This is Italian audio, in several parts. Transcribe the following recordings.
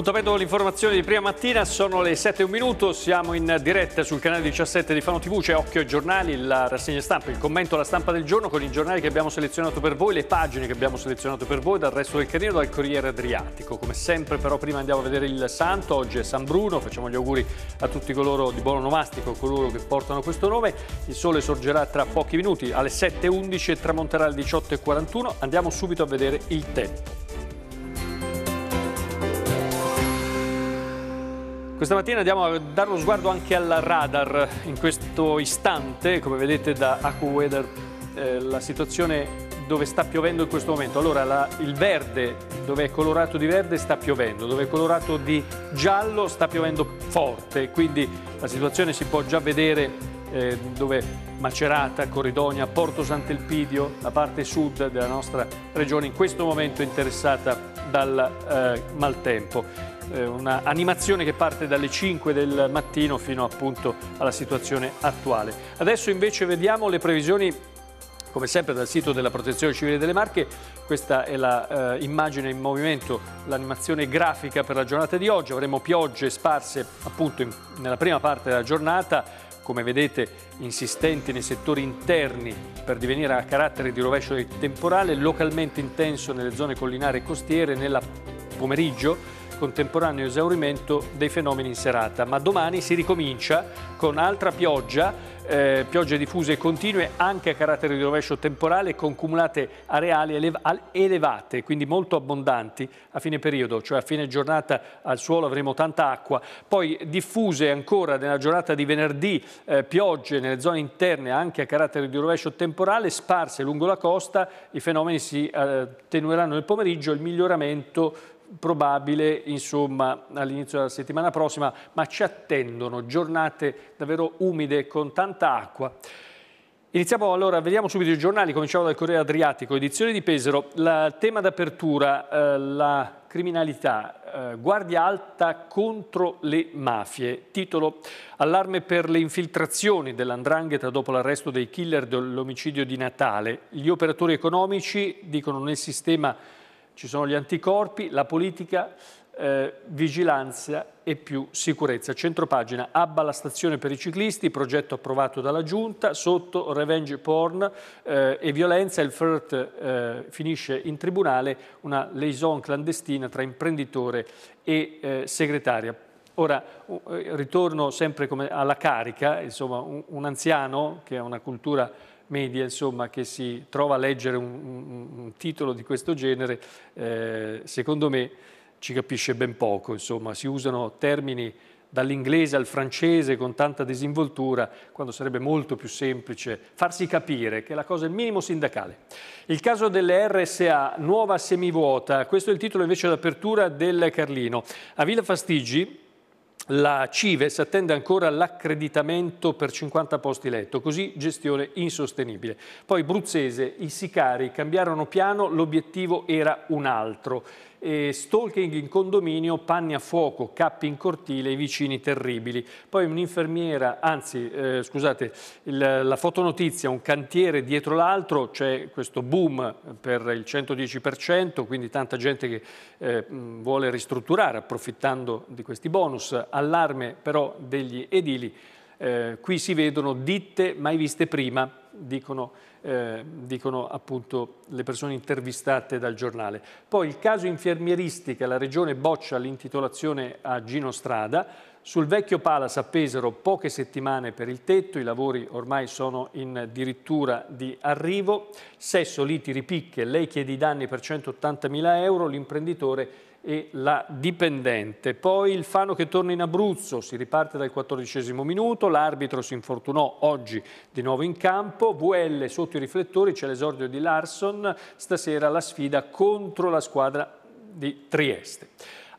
Appuntamento con l'informazione di prima mattina, sono le 7 e un minuto, siamo in diretta sul canale 17 di Fano TV, c'è Occhio ai giornali, la rassegna stampa, il commento alla stampa del giorno con i giornali che abbiamo selezionato per voi, le pagine che abbiamo selezionato per voi dal resto del Carino, dal Corriere Adriatico. Come sempre però prima andiamo a vedere il Santo, oggi è San Bruno, facciamo gli auguri a tutti coloro di buon nomastico, coloro che portano questo nome. Il sole sorgerà tra pochi minuti alle 7.11 e tramonterà alle 18.41, andiamo subito a vedere il tempo. Questa mattina andiamo a dare uno sguardo anche al radar. In questo istante, come vedete da AccuWeather, eh, la situazione dove sta piovendo in questo momento. Allora la, il verde, dove è colorato di verde, sta piovendo, dove è colorato di giallo sta piovendo forte, quindi la situazione si può già vedere eh, dove Macerata, Corridonia, Porto Sant'Elpidio, la parte sud della nostra regione in questo momento interessata dal eh, maltempo eh, una animazione che parte dalle 5 del mattino fino appunto alla situazione attuale. Adesso invece vediamo le previsioni come sempre dal sito della Protezione Civile delle Marche, questa è l'immagine eh, in movimento, l'animazione grafica per la giornata di oggi, avremo piogge sparse appunto in, nella prima parte della giornata, come vedete insistenti nei settori interni per divenire a carattere di rovescio del temporale, localmente intenso nelle zone collinari e costiere nel pomeriggio contemporaneo esaurimento dei fenomeni in serata, ma domani si ricomincia con altra pioggia, eh, piogge diffuse e continue anche a carattere di rovescio temporale con cumulate areali elev elevate, quindi molto abbondanti a fine periodo, cioè a fine giornata al suolo avremo tanta acqua, poi diffuse ancora nella giornata di venerdì eh, piogge nelle zone interne anche a carattere di rovescio temporale, sparse lungo la costa, i fenomeni si eh, attenueranno nel pomeriggio, il miglioramento probabile insomma all'inizio della settimana prossima, ma ci attendono giornate davvero umide con tanta acqua. Iniziamo allora, vediamo subito i giornali, cominciamo dal Corriere Adriatico, edizione di Pesaro, il tema d'apertura, eh, la criminalità, eh, guardia alta contro le mafie, titolo allarme per le infiltrazioni dell'andrangheta dopo l'arresto dei killer dell'omicidio di Natale, gli operatori economici dicono nel sistema ci sono gli anticorpi, la politica, eh, vigilanza e più sicurezza. Centropagina, Abba la stazione per i ciclisti, progetto approvato dalla Giunta, sotto revenge porn eh, e violenza, il FERT eh, finisce in tribunale, una liaison clandestina tra imprenditore e eh, segretaria. Ora, eh, ritorno sempre alla carica, insomma un, un anziano che ha una cultura media insomma, che si trova a leggere un, un titolo di questo genere, eh, secondo me ci capisce ben poco, insomma. si usano termini dall'inglese al francese con tanta disinvoltura, quando sarebbe molto più semplice farsi capire che la cosa è il minimo sindacale. Il caso delle RSA, nuova semivuota, questo è il titolo invece d'apertura del Carlino. A Villa Fastigi la Cives attende ancora l'accreditamento per 50 posti letto, così gestione insostenibile. Poi Bruzzese, i sicari cambiarono piano, l'obiettivo era un altro e stalking in condominio, panni a fuoco, cappi in cortile, i vicini terribili. Poi un'infermiera, anzi eh, scusate, il, la fotonotizia, un cantiere dietro l'altro, c'è questo boom per il 110%, quindi tanta gente che eh, vuole ristrutturare approfittando di questi bonus, allarme però degli edili. Eh, qui si vedono ditte mai viste prima, dicono eh, dicono appunto le persone intervistate dal giornale. Poi il caso infermieristica, la regione boccia l'intitolazione a Gino Strada, sul vecchio Palace appesero poche settimane per il tetto, i lavori ormai sono in dirittura di arrivo, Sesso liti ripicche, lei chiede i danni per 180.000 euro, l'imprenditore e la dipendente. Poi il Fano che torna in Abruzzo, si riparte dal quattordicesimo minuto, l'arbitro si infortunò oggi di nuovo in campo, VL sotto i riflettori, c'è l'esordio di Larson, stasera la sfida contro la squadra di Trieste.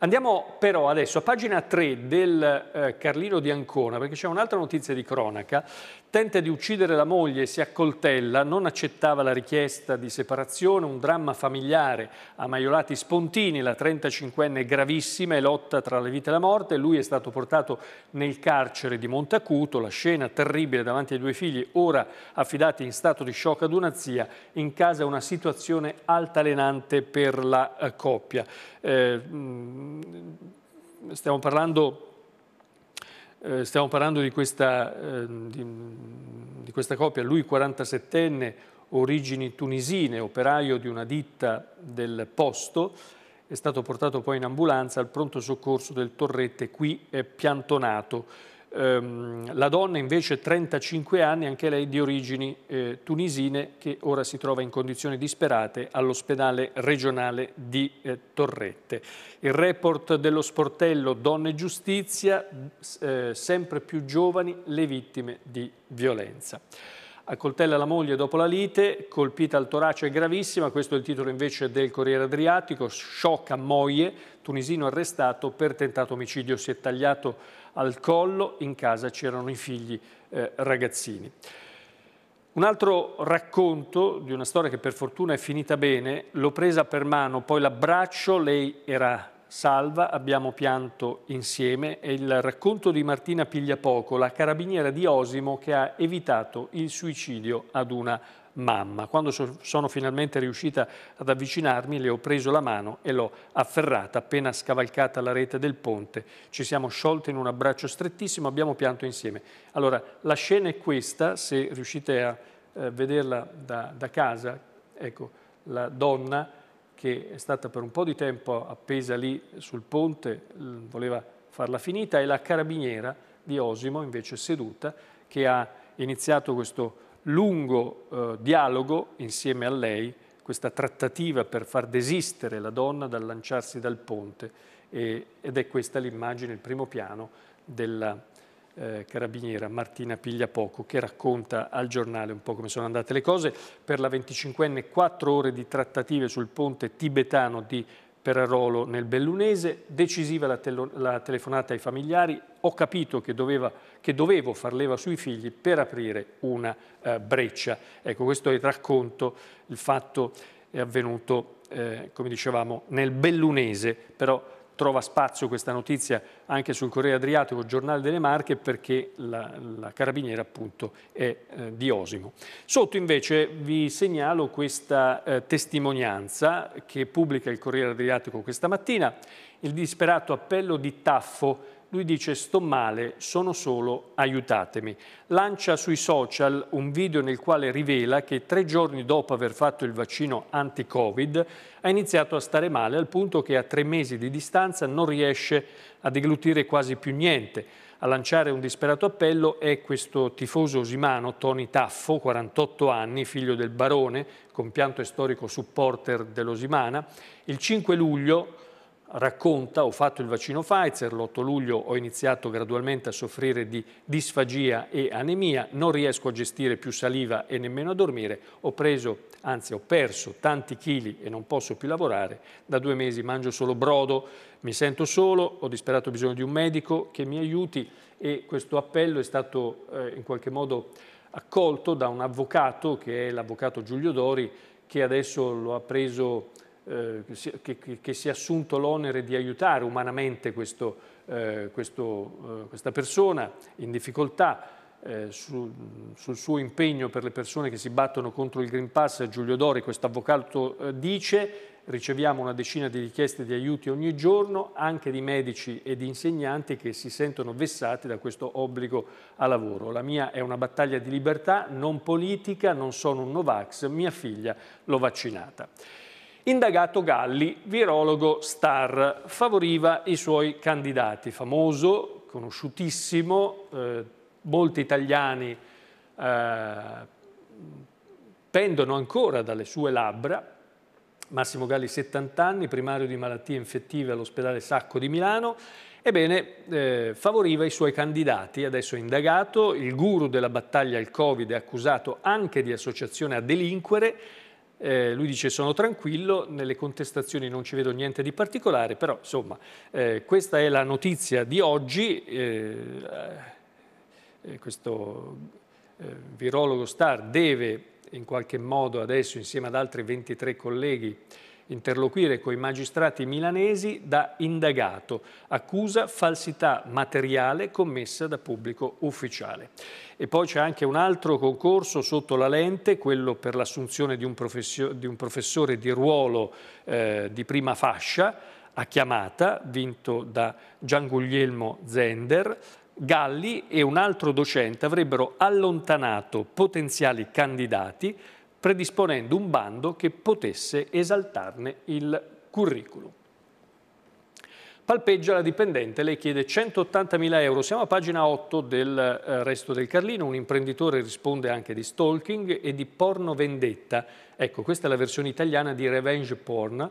Andiamo però adesso a pagina 3 del eh, Carlino di Ancona, perché c'è un'altra notizia di cronaca Tenta di uccidere la moglie, si accoltella, non accettava la richiesta di separazione, un dramma familiare. A Maiolati Spontini, la 35enne gravissima, e lotta tra la vita e la morte. Lui è stato portato nel carcere di Montacuto, la scena terribile davanti ai due figli, ora affidati in stato di shock ad una zia. In casa una situazione altalenante per la eh, coppia. Eh, stiamo parlando eh, stiamo parlando di questa, eh, di, di questa coppia, lui 47enne, origini tunisine, operaio di una ditta del posto, è stato portato poi in ambulanza al pronto soccorso del Torrette, qui è piantonato. Ehm, la donna invece 35 anni, anche lei di origini eh, tunisine, che ora si trova in condizioni disperate all'ospedale regionale di eh, Torrette. Il report dello sportello Donne Giustizia, eh, sempre più giovani le vittime di violenza accoltella la moglie dopo la lite, colpita al torace gravissima, questo è il titolo invece del Corriere Adriatico, sciocca moglie, tunisino arrestato per tentato omicidio, si è tagliato al collo, in casa c'erano i figli eh, ragazzini. Un altro racconto di una storia che per fortuna è finita bene, l'ho presa per mano, poi l'abbraccio, lei era salva, abbiamo pianto insieme, è il racconto di Martina Pigliapoco, la carabiniera di Osimo che ha evitato il suicidio ad una mamma. Quando so sono finalmente riuscita ad avvicinarmi, le ho preso la mano e l'ho afferrata. Appena scavalcata la rete del ponte, ci siamo sciolte in un abbraccio strettissimo, abbiamo pianto insieme. Allora, la scena è questa, se riuscite a eh, vederla da, da casa, ecco, la donna che è stata per un po' di tempo appesa lì sul ponte, voleva farla finita, e la carabiniera di Osimo, invece seduta, che ha iniziato questo lungo eh, dialogo insieme a lei, questa trattativa per far desistere la donna dal lanciarsi dal ponte e, ed è questa l'immagine, il primo piano della eh, carabiniera Martina Pigliapoco che racconta al giornale un po' come sono andate le cose per la 25enne quattro ore di trattative sul ponte tibetano di per Arolo nel Bellunese, decisiva la, la, telefonata ai familiari, ho capito che, doveva, che, dovevo far leva sui figli per aprire una eh, breccia. Ecco, questo è il racconto, il fatto è avvenuto, eh, come dicevamo, nel Bellunese, però trova spazio questa notizia anche sul Corriere Adriatico, Giornale delle Marche, perché la, la carabiniera appunto è eh, di Osimo. Sotto invece vi segnalo questa eh, testimonianza che pubblica il Corriere Adriatico questa mattina, il disperato appello di Taffo lui dice sto male, sono solo, aiutatemi. Lancia sui social un video nel quale rivela che tre giorni dopo aver fatto il vaccino anti-covid ha iniziato a stare male al punto che a tre mesi di distanza non riesce a deglutire quasi più niente. A lanciare un disperato appello è questo tifoso osimano Tony Taffo, 48 anni, figlio del barone, compianto e storico supporter dell'Osimana. Il 5 luglio racconta ho fatto il vaccino Pfizer, l'8 luglio ho iniziato gradualmente a soffrire di disfagia e anemia, non riesco a gestire più saliva e nemmeno a dormire, ho preso, anzi ho perso tanti chili e non posso più lavorare, da due mesi mangio solo brodo, mi sento solo, ho disperato bisogno di un medico che mi aiuti e questo appello è stato eh, in qualche modo accolto da un avvocato che è l'avvocato Giulio Dori che adesso lo ha preso eh, che, che, che, si è assunto l'onere di aiutare umanamente questo, eh, questo, eh, questa persona in difficoltà, eh, sul, sul suo impegno per le persone che si battono contro il Green Pass, Giulio Dori, questo avvocato dice riceviamo una decina di richieste di aiuti ogni giorno, anche di medici e di insegnanti che si sentono vessati da questo obbligo a lavoro. La mia è una battaglia di libertà, non politica, non sono un Novax, mia figlia l'ho vaccinata. Indagato Galli, virologo star, favoriva i suoi candidati, famoso, conosciutissimo, eh, molti italiani eh, pendono ancora dalle sue labbra, Massimo Galli 70 anni, primario di malattie infettive all'ospedale Sacco di Milano, ebbene eh, favoriva i suoi candidati, adesso è indagato, il guru della battaglia al Covid è accusato anche di associazione a delinquere, eh, lui dice sono tranquillo, nelle contestazioni non ci vedo niente di particolare, però insomma eh, questa è la notizia di oggi, eh, eh questo eh, virologo star deve in qualche modo adesso insieme ad altri 23 colleghi interloquire con i magistrati milanesi da indagato, accusa falsità materiale commessa da pubblico ufficiale. E poi c'è anche un altro concorso sotto la lente, quello per l'assunzione di, di, un professore di ruolo eh, di prima fascia, a chiamata, vinto da Gian Guglielmo Zender, Galli e un altro docente avrebbero allontanato potenziali candidati predisponendo un bando che potesse esaltarne il curriculum. Palpeggia la dipendente, lei chiede 180.000 euro, siamo a pagina 8 del eh, Resto del Carlino, un imprenditore risponde anche di stalking e di porno vendetta, ecco questa è la versione italiana di revenge porn,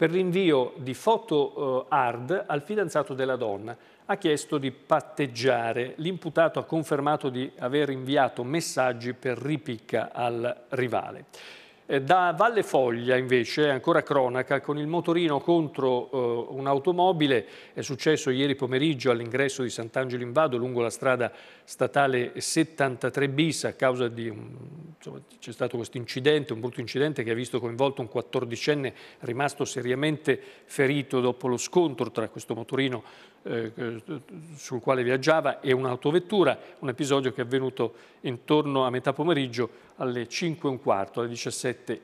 per l'invio di foto eh, hard al fidanzato della donna. Ha chiesto di patteggiare. L'imputato ha confermato di aver inviato messaggi per ripicca al rivale. Eh, da Valle Foglia invece, ancora cronaca, con il motorino contro eh, un'automobile, è successo ieri pomeriggio all'ingresso di Sant'Angelo in Vado lungo la strada statale 73 bis a causa di c'è stato questo incidente, un brutto incidente che ha visto coinvolto un 14enne rimasto seriamente ferito dopo lo scontro tra questo motorino eh, sul quale viaggiava e un'autovettura, un episodio che è avvenuto intorno a metà pomeriggio alle 5 alle 17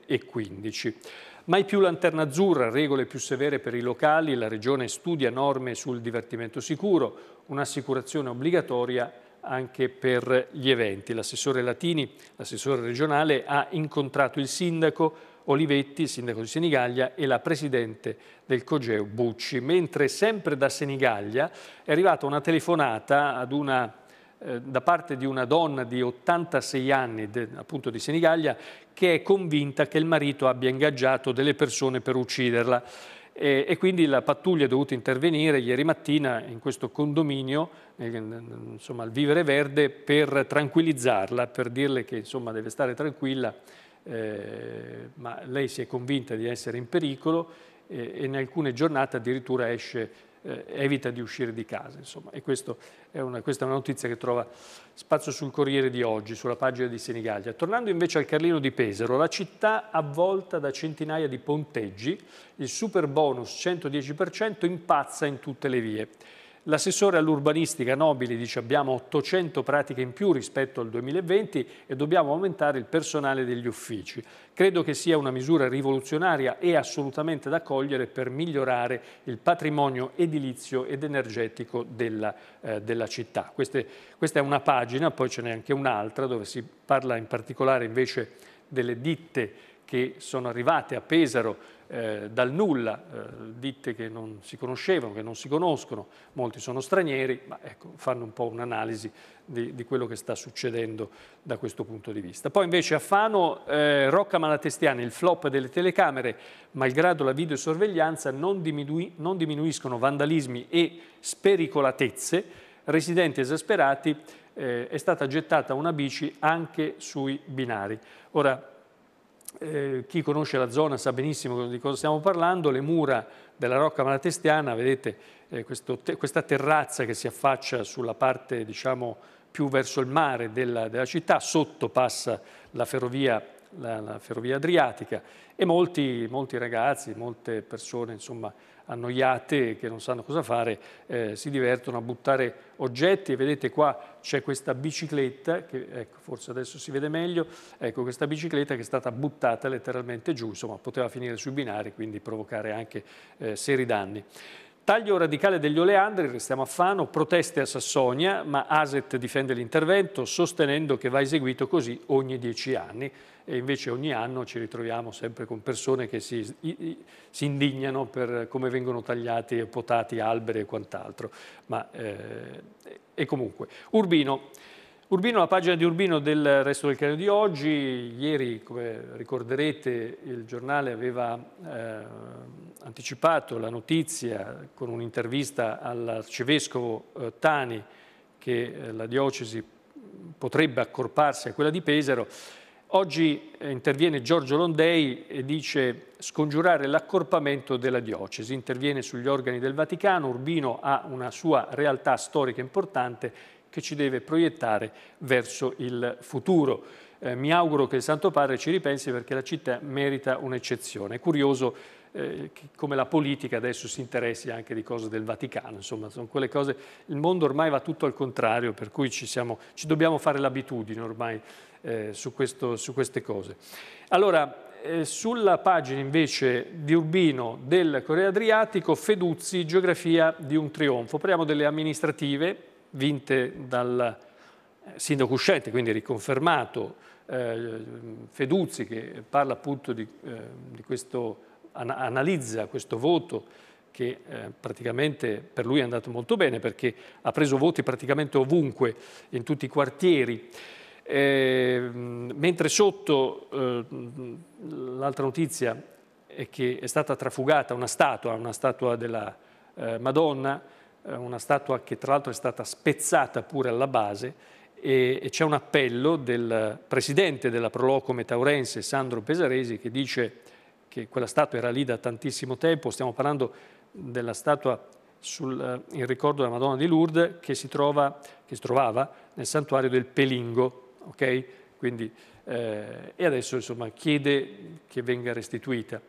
Mai più lanterna azzurra, regole più severe per i locali, la Regione studia norme sul divertimento sicuro, un'assicurazione obbligatoria anche per gli eventi. L'assessore Latini, l'assessore regionale, ha incontrato il sindaco Olivetti, sindaco di Senigallia, e la presidente del Cogeo Bucci. Mentre sempre da Senigallia è arrivata una telefonata una, eh, da parte di una donna di 86 anni, de, appunto di Senigallia, che è convinta che il marito abbia ingaggiato delle persone per ucciderla. E, e, quindi la pattuglia è dovuta intervenire ieri mattina in questo condominio, insomma al Vivere Verde, per tranquillizzarla, per dirle che insomma, deve stare tranquilla eh, ma lei si è convinta di essere in pericolo eh, e in alcune giornate addirittura esce, eh, evita di uscire di casa. Insomma. E è una, questa è una notizia che trova spazio sul Corriere di oggi, sulla pagina di Senigallia. Tornando invece al Carlino di Pesaro, la città avvolta da centinaia di ponteggi, il super bonus 110% impazza in tutte le vie. L'assessore all'urbanistica Nobili dice abbiamo 800 pratiche in più rispetto al 2020 e dobbiamo aumentare il personale degli uffici. Credo che sia una misura rivoluzionaria e assolutamente da cogliere per migliorare il patrimonio edilizio ed energetico della, eh, della città. Queste, questa è una pagina, poi ce n'è anche un'altra dove si parla in particolare invece delle ditte che sono arrivate a Pesaro eh, dal nulla, eh, ditte che non si conoscevano, che non si conoscono, molti sono stranieri, ma ecco, fanno un po' un'analisi di, di, quello che sta succedendo da questo punto di vista. Poi invece a Fano, eh, Rocca Malatestiana, il flop delle telecamere, malgrado la videosorveglianza, non, diminu non diminuiscono vandalismi e spericolatezze, residenti esasperati, eh, è stata gettata una bici anche sui binari. Ora, eh, chi conosce la zona sa benissimo di cosa stiamo parlando, le mura della Rocca Malatestiana, vedete eh, questo, te, questa terrazza che si affaccia sulla parte diciamo, più verso il mare della, della città, sotto passa la ferrovia la, la ferrovia adriatica e molti, molti, ragazzi, molte persone insomma, annoiate che non sanno cosa fare eh, si divertono a buttare oggetti e vedete qua c'è questa bicicletta che ecco, forse adesso si vede meglio, ecco questa bicicletta che è stata buttata letteralmente giù, insomma poteva finire sui binari quindi provocare anche eh, seri danni. Taglio radicale degli oleandri, restiamo a Fano, proteste a Sassonia, ma Aset difende l'intervento sostenendo che va eseguito così ogni dieci anni e invece ogni anno ci ritroviamo sempre con persone che si, si indignano per come vengono tagliati e potati alberi e quant'altro. Ma eh, e comunque, Urbino... Urbino, la pagina di Urbino del resto del canale di oggi, ieri come ricorderete il giornale aveva eh, anticipato la notizia con un'intervista all'arcivescovo eh, Tani che eh, la diocesi potrebbe accorparsi a quella di Pesaro, oggi eh, interviene Giorgio Londei e dice scongiurare l'accorpamento della diocesi, interviene sugli organi del Vaticano, Urbino ha una sua realtà storica importante che ci deve proiettare verso il futuro. Eh, mi auguro che il Santo Padre ci ripensi perché la città merita un'eccezione. È curioso eh, come la politica adesso si interessi anche di cose del Vaticano, insomma, sono quelle cose, il mondo ormai va tutto al contrario, per cui ci, siamo, ci dobbiamo fare l'abitudine ormai eh, su, questo, su, queste cose. Allora, eh, sulla pagina invece di Urbino del Corriere Adriatico, Feduzzi, geografia di un trionfo. Parliamo delle amministrative, vinte dal eh, sindaco uscente, quindi riconfermato, eh, Feduzzi che parla appunto di, eh, di questo, an analizza questo voto che eh, praticamente per lui è andato molto bene perché ha preso voti praticamente ovunque, in tutti i quartieri. Eh, mentre sotto eh, l'altra notizia è che è stata trafugata una statua, una statua della eh, Madonna, eh, una statua che tra l'altro è stata spezzata pure alla base e, c'è un appello del presidente della Prolocome Taurense, Sandro Pesaresi, che dice che quella statua era lì da tantissimo tempo, stiamo parlando della statua sul, eh, in ricordo della Madonna di Lourdes che si, trova, che si trovava nel santuario del Pelingo, okay? Quindi, eh, e adesso insomma, chiede che venga restituita.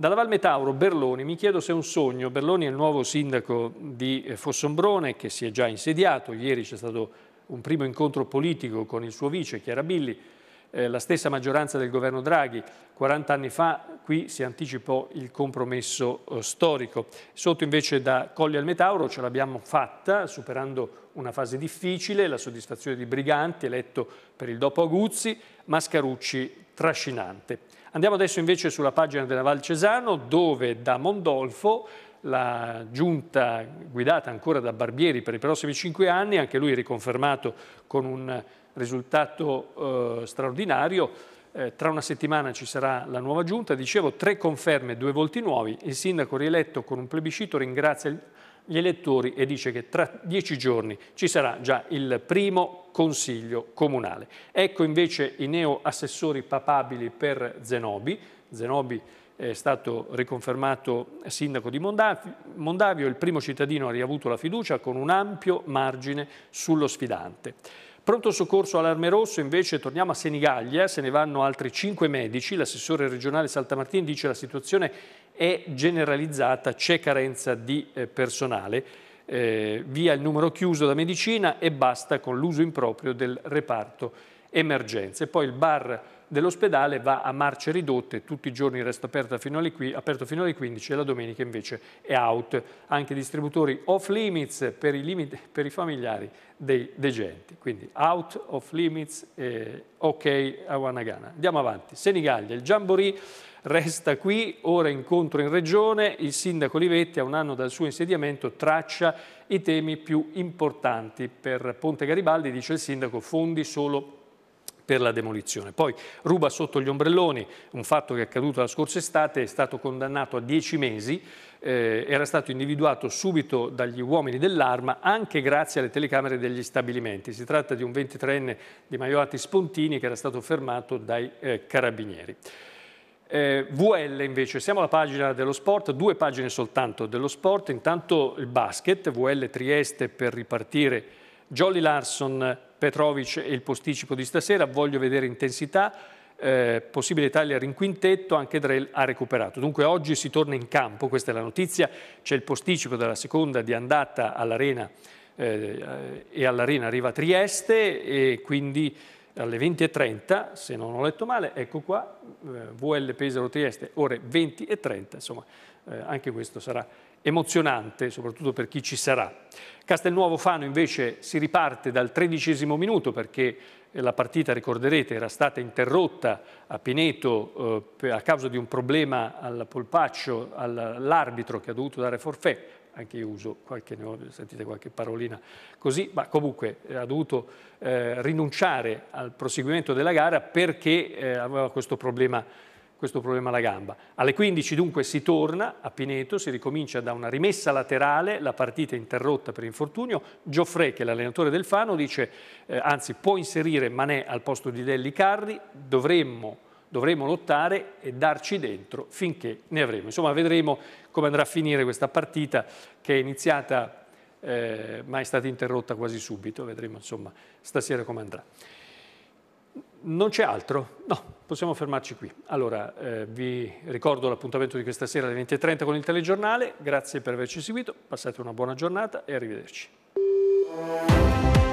Dalla Val Metauro, Berloni, mi chiedo se è un sogno. Berloni è il nuovo sindaco di eh, Fossombrone che si è già insediato. Ieri c'è stato un primo incontro politico con il suo vice, Chiara Billi, eh, la stessa maggioranza del governo Draghi. 40 anni fa qui si anticipò il compromesso eh, storico. Sotto invece da Colli al Metauro ce l'abbiamo fatta, superando una fase difficile, la soddisfazione di Briganti, eletto per il dopo Aguzzi, Mascarucci trascinante. Andiamo adesso invece sulla pagina della Val Cesano dove da Mondolfo la giunta guidata ancora da Barbieri per i prossimi cinque anni, anche lui riconfermato con un risultato eh, straordinario, eh, tra una settimana ci sarà la nuova giunta, dicevo tre conferme, due volti nuovi, il sindaco rieletto con un plebiscito ringrazia il gli elettori e dice che tra dieci giorni ci sarà già il primo consiglio comunale. Ecco invece i neoassessori papabili per Zenobi. Zenobi è stato riconfermato sindaco di Mondavio, il primo cittadino ha riavuto la fiducia con un ampio margine sullo sfidante. Pronto soccorso allarme rosso, invece torniamo a Senigallia, se ne vanno altri cinque medici, l'assessore regionale Saltamartini dice che la situazione è è generalizzata, c'è carenza di eh, personale, eh, via il numero chiuso da medicina e basta con l'uso improprio del reparto emergenze. Poi il bar dell'ospedale va a marce ridotte, tutti i giorni resta aperto fino alle, aperto fino alle 15 e la domenica invece è out. Anche distributori off limits per i, limite, per i familiari dei degenti, quindi out, off limits, eh, ok a Wanagana. Andiamo avanti, Senigallia, il Jamboree resta qui, ora incontro in regione, il sindaco Livetti a un anno dal suo insediamento traccia i temi più importanti. Per Ponte Garibaldi, dice il sindaco, fondi solo per la demolizione. Poi ruba sotto gli ombrelloni, un fatto che è accaduto la scorsa estate, è stato condannato a dieci mesi, eh, era stato individuato subito dagli uomini dell'arma anche grazie alle telecamere degli stabilimenti. Si tratta di un 23enne di Maioati Spontini che era stato fermato dai eh, carabinieri. Eh, VL invece, siamo alla pagina dello sport, due pagine soltanto dello sport, intanto il basket, VL Trieste per ripartire Jolly Larson, Petrovic e il posticipo di stasera, voglio vedere intensità, eh, possibile Italia rinquintetto, anche Drell ha recuperato. Dunque oggi si torna in campo, questa è la notizia, c'è il posticipo della seconda di andata all'Arena eh, e all'Arena arriva Trieste e quindi alle 20.30, se non ho letto male, ecco qua, eh, VL Pesaro Trieste, ore 20.30, insomma eh, anche questo sarà emozionante, soprattutto per chi ci sarà. Castelnuovo Fano invece si riparte dal tredicesimo minuto perché eh, la partita, ricorderete, era stata interrotta a Pineto eh, a causa di un problema al polpaccio, all'arbitro che ha dovuto dare forfè, anche io uso qualche, ne ho, sentite qualche parolina così, ma comunque eh, ha dovuto eh, rinunciare al proseguimento della gara perché eh, aveva questo problema questo problema alla gamba. Alle 15 dunque si torna a Pineto, si ricomincia da una rimessa laterale, la partita è interrotta per infortunio, Gioffre che è l'allenatore del Fano dice eh, anzi può inserire Manè al posto di Delli Carri, dovremmo, dovremmo lottare e darci dentro finché ne avremo. Insomma vedremo come andrà a finire questa partita che è iniziata eh, ma è stata interrotta quasi subito, vedremo insomma stasera come andrà. Non c'è altro? No, possiamo fermarci qui. Allora, eh, vi ricordo l'appuntamento di questa sera alle 20.30 con il telegiornale. Grazie per averci seguito, passate una buona giornata e arrivederci.